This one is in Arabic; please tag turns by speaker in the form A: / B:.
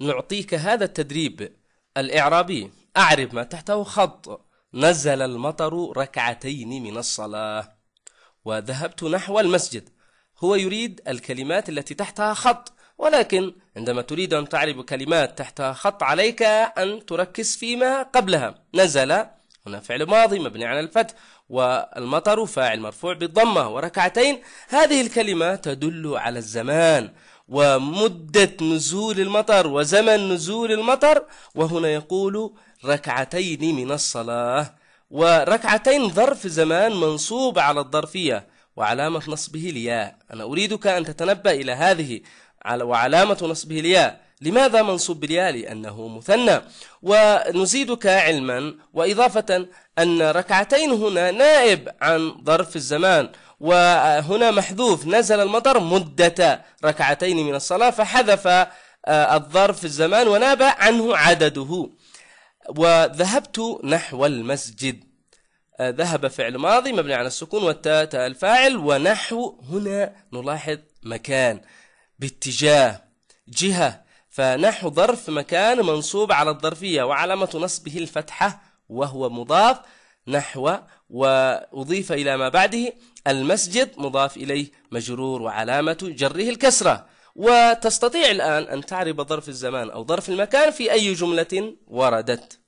A: نعطيك هذا التدريب الإعرابي أعرب ما تحته خط نزل المطر ركعتين من الصلاة وذهبت نحو المسجد هو يريد الكلمات التي تحتها خط ولكن عندما تريد أن تعرب كلمات تحتها خط عليك أن تركز فيما قبلها نزل هنا فعل ماضي مبني على الفتح والمطر فاعل مرفوع بالضمة وركعتين هذه الكلمة تدل على الزمان ومدة نزول المطر وزمن نزول المطر وهنا يقول ركعتين من الصلاة وركعتين ظرف زمان منصوب على الظرفية وعلامة نصبه الياء أنا أريدك أن تتنبأ إلى هذه وعلامة نصبه الياء لماذا منصوب بالياء لأنه مثنى ونزيدك علما وإضافة أن ركعتين هنا نائب عن ظرف الزمان وهنا محذوف نزل المطر مدة ركعتين من الصلاة فحذف آه، الظرف الزمان وناب عنه عدده وذهبت نحو المسجد آه، ذهب فعل ماضي مبني على السكون والتاء تاء الفاعل ونحو هنا نلاحظ مكان باتجاه جهة فنحو ظرف مكان منصوب على الظرفية وعلامة نصبه الفتحة وهو مضاف نحو وأضيف إلى ما بعده المسجد مضاف إليه مجرور وعلامة جره الكسرة وتستطيع الآن أن تعرب ظرف الزمان أو ظرف المكان في أي جملة وردت